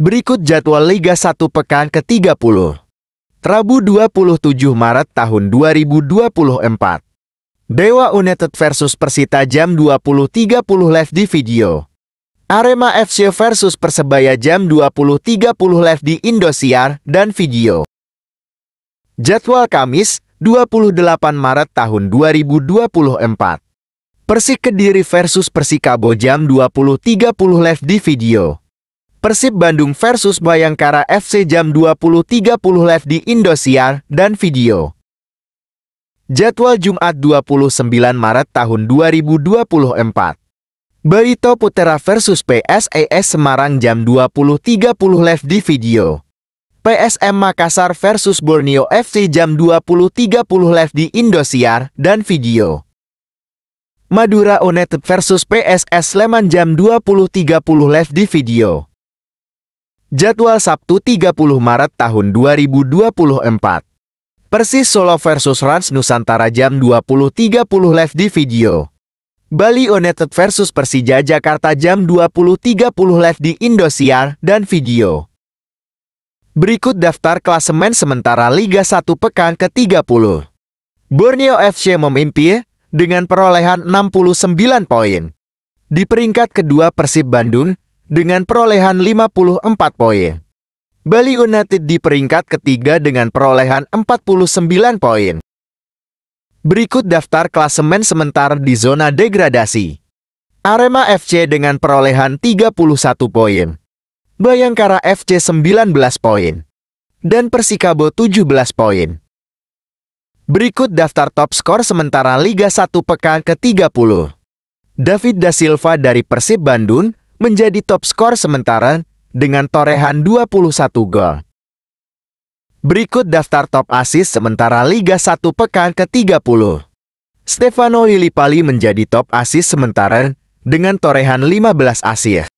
Berikut jadwal Liga 1 pekan ke-30. Rabu 27 Maret tahun 2024. Dewa United versus Persita jam 20.30 live di video. Arema FC versus Persebaya jam 20.30 live di Indosiar dan video. Jadwal Kamis, 28 Maret tahun 2024. Persik Kediri versus Persikabo jam 20.30 live di video. Persib Bandung versus Bayangkara FC jam 20.30 live di Indosiar dan video. Jadwal Jumat 29 Maret tahun 2024. Barito Putera versus PSAS e Semarang jam 20.30 live di video. PSM Makassar versus Borneo FC jam 20.30 live di Indosiar dan video. Madura United versus PSS Sleman jam 20.30 live di video. Jadwal Sabtu 30 Maret tahun 2024. Persis Solo versus Rans Nusantara jam 20.30 live di video. Bali United versus Persija Jakarta jam 20.30 live di Indosiar dan video. Berikut daftar klasemen sementara Liga 1 pekan ke-30. Borneo FC memimpin dengan perolehan 69 poin. Di peringkat kedua Persib Bandung dengan perolehan 54 poin. Bali United di peringkat ketiga dengan perolehan 49 poin. Berikut daftar klasemen sementara di zona degradasi. Arema FC dengan perolehan 31 poin. Bayangkara FC 19 poin. Dan Persikabo 17 poin. Berikut daftar top skor sementara Liga 1 pekan ke-30. David Da Silva dari Persib Bandung menjadi top skor sementara dengan torehan 21 gol. Berikut daftar top asis sementara Liga 1 pekan ke-30. Stefano Lillipali menjadi top asis sementara dengan torehan 15 asis.